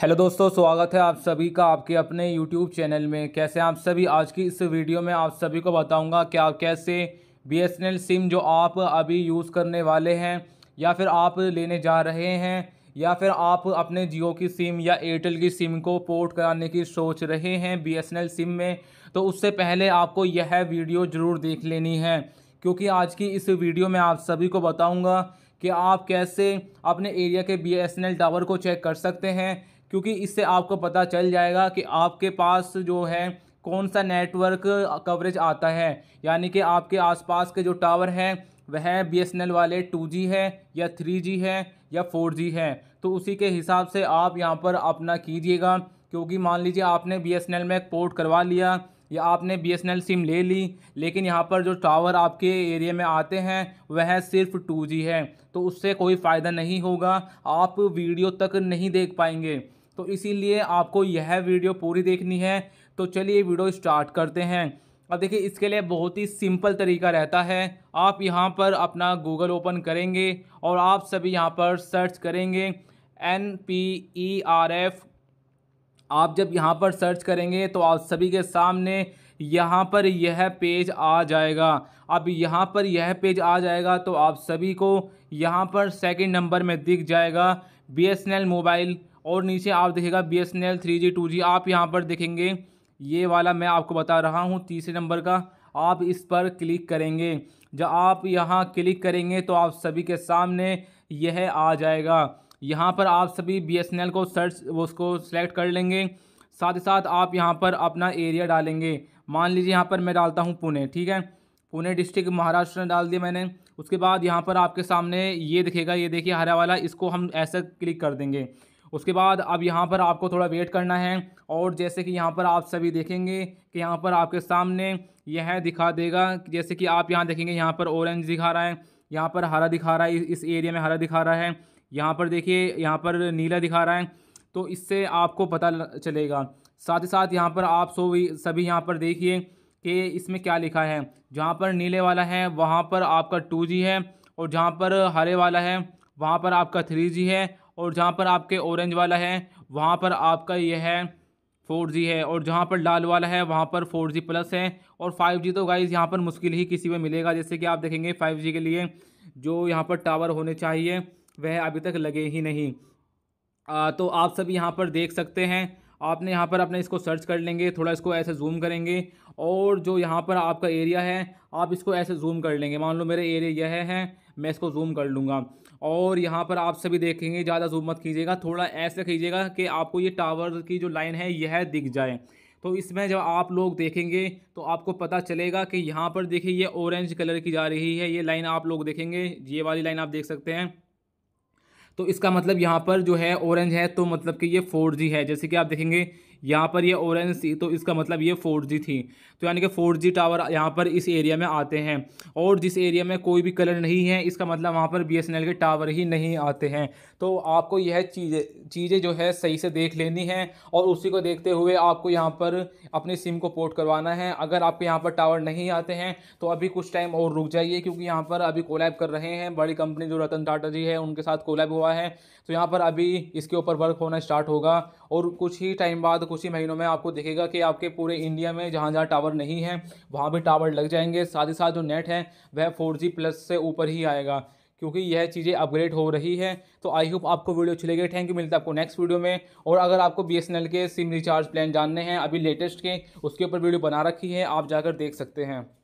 hello दोस्तों स्वागत है आप सभी का आपके अपने यूट्यूब चैनल में कैसे आप सभी आज की इस वीडियो में आप सभी को बताऊंगा कि आप कैसे एल सिम जो आप अभी यूज़ करने वाले हैं या फिर आप लेने जा रहे हैं या फिर आप अपने जियो की सिम या एयरटेल की सिम को पोर्ट कराने की सोच रहे हैं एल सिम में तो उससे पहले आपको यह वीडियो ज़रूर देख लेनी है क्योंकि आज की इस वीडियो में आप सभी को बताऊँगा कि आप कैसे अपने एरिया के बी टावर को चेक कर सकते हैं क्योंकि इससे आपको पता चल जाएगा कि आपके पास जो है कौन सा नेटवर्क कवरेज आता है यानी कि आपके आसपास के जो टावर हैं वह बी एस एन एल वाले टू जी है या थ्री जी है या फोर जी है तो उसी के हिसाब से आप यहाँ पर अपना कीजिएगा क्योंकि मान लीजिए आपने बी एस एन एल में पोर्ट करवा लिया या आपने B S N L sim ले ली लेकिन यहाँ पर जो टावर आपके एरिया में आते हैं वह सिर्फ टू जी है तो उससे कोई फ़ायदा नहीं होगा आप वीडियो तक नहीं देख पाएंगे तो इसीलिए आपको यह वीडियो पूरी देखनी है तो चलिए वीडियो स्टार्ट करते हैं अब देखिए इसके लिए बहुत ही सिंपल तरीका रहता है आप यहाँ पर अपना गूगल ओपन करेंगे और आप सभी यहाँ पर सर्च करेंगे N P E R F आप जब यहाँ पर सर्च करेंगे तो आप सभी के सामने यहाँ पर यह पेज आ जाएगा अब यहाँ पर यह पेज आ जाएगा तो आप सभी को यहाँ पर सेकंड नंबर में दिख जाएगा बीएसएनएल मोबाइल और नीचे आप देखेगा B S N L three G two G आप यहाँ पर देखेंगे ये वाला मैं आपको बता रहा हूँ तीसरे नंबर का आप इस पर क्लिक करेंगे जब आप यहाँ क्लिक करेंगे तो आप सभी के सामने यह आ जाएगा यहाँ पर आप सभी बी को सर्च उसको सेलेक्ट कर लेंगे साथ ही साथ आप यहाँ पर अपना एरिया डालेंगे मान लीजिए यहाँ पर मैं डालता हूँ पुणे ठीक है पुणे डिस्ट्रिक्ट महाराष्ट्र डाल दिया मैंने उसके बाद यहाँ पर आपके सामने ये दिखेगा ये देखिए हरा वाला इसको हम ऐसा क्लिक कर देंगे उसके बाद अब यहाँ पर आपको थोड़ा वेट करना है और जैसे कि यहाँ पर आप सभी देखेंगे कि यहाँ पर आपके सामने यह दिखा देगा जैसे कि आप यहाँ देखेंगे यहाँ पर ऑरेंज दिखा रहा है यहाँ पर हरा दिखा रहा है इस एरिया में हरा दिखा रहा है यहाँ पर देखिए यहाँ पर नीला दिखा रहा है तो इससे आपको पता चलेगा साथ ही साथ यहाँ पर आप सो सभी यहाँ पर देखिए कि इसमें क्या लिखा है जहाँ पर नीले वाला है वहाँ पर आपका टू जी है और जहाँ पर हरे वाला है वहाँ पर आपका थ्री जी है और जहाँ पर आपके ऑरेंज वाला है वहाँ पर आपका यह है फोर जी है और जहाँ पर लाल वाला है वहाँ पर फोर जी प्लस है और फाइव जी तो गाइज़ यहाँ पर मुश्किल ही किसी में मिलेगा जैसे कि आप देखेंगे फाइव जी के लिए जो यहाँ पर टावर होने चाहिए वह अभी तक लगे ही नहीं आ, तो आप सब यहाँ पर देख सकते हैं आपने यहाँ पर अपने इसको सर्च कर लेंगे थोड़ा इसको ऐसे जूम करेंगे और जो यहाँ पर आपका एरिया है आप इसको ऐसे जूम कर लेंगे मान लो मेरे एरिया यह है, है मैं इसको जूम कर लूँगा और यहाँ पर आप सभी देखेंगे ज़्यादा जूम मत कीजिएगा थोड़ा ऐसे कीजिएगा कि आपको ये टावर की जो लाइन है यह दिख जाए तो इसमें जब आप लोग देखेंगे तो आपको पता चलेगा कि यहाँ पर देखिए ये ऑरेंज कलर की जा रही है ये लाइन आप लोग देखेंगे ये वाली लाइन आप देख सकते हैं तो इसका मतलब यहाँ पर जो है ऑरेंज है तो मतलब कि ये फोर है जैसे कि आप देखेंगे यहाँ पर ये ऑरेंज थी तो इसका मतलब ये फोर थी तो यानी कि फोर टावर यहाँ पर इस एरिया में आते हैं और जिस एरिया में कोई भी कलर नहीं है इसका मतलब वहाँ पर बी के टावर ही नहीं आते हैं तो आपको यह चीज़ें चीज़ें जो है सही से देख लेनी है और उसी को देखते हुए आपको यहाँ पर अपने सिम को पोर्ट करवाना है अगर आपके यहाँ पर टावर नहीं आते हैं तो अभी कुछ टाइम और रुक जाइए क्योंकि यहाँ पर अभी कोलैब कर रहे हैं बड़ी कंपनी जो रतन टाटा जी है उनके साथ कोलैब हुआ है तो यहाँ पर अभी इसके ऊपर वर्क होना स्टार्ट होगा और कुछ ही टाइम बाद कुछ ही महीनों में आपको देखेगा कि आपके पूरे इंडिया में जहाँ जहाँ टावर नहीं है वहाँ भी टावर लग जाएंगे साथ ही साथ जो नेट है वह फोर प्लस से ऊपर ही आएगा क्योंकि यह चीज़ें अपग्रेड हो रही है तो आई होप आपको वीडियो अच्छी लगी थैंक यू मिलता है आपको नेक्स्ट वीडियो में और अगर आपको बी के सिम रिचार्ज प्लान जानने हैं अभी लेटेस्ट के उसके ऊपर वीडियो बना रखी है आप जाकर देख सकते हैं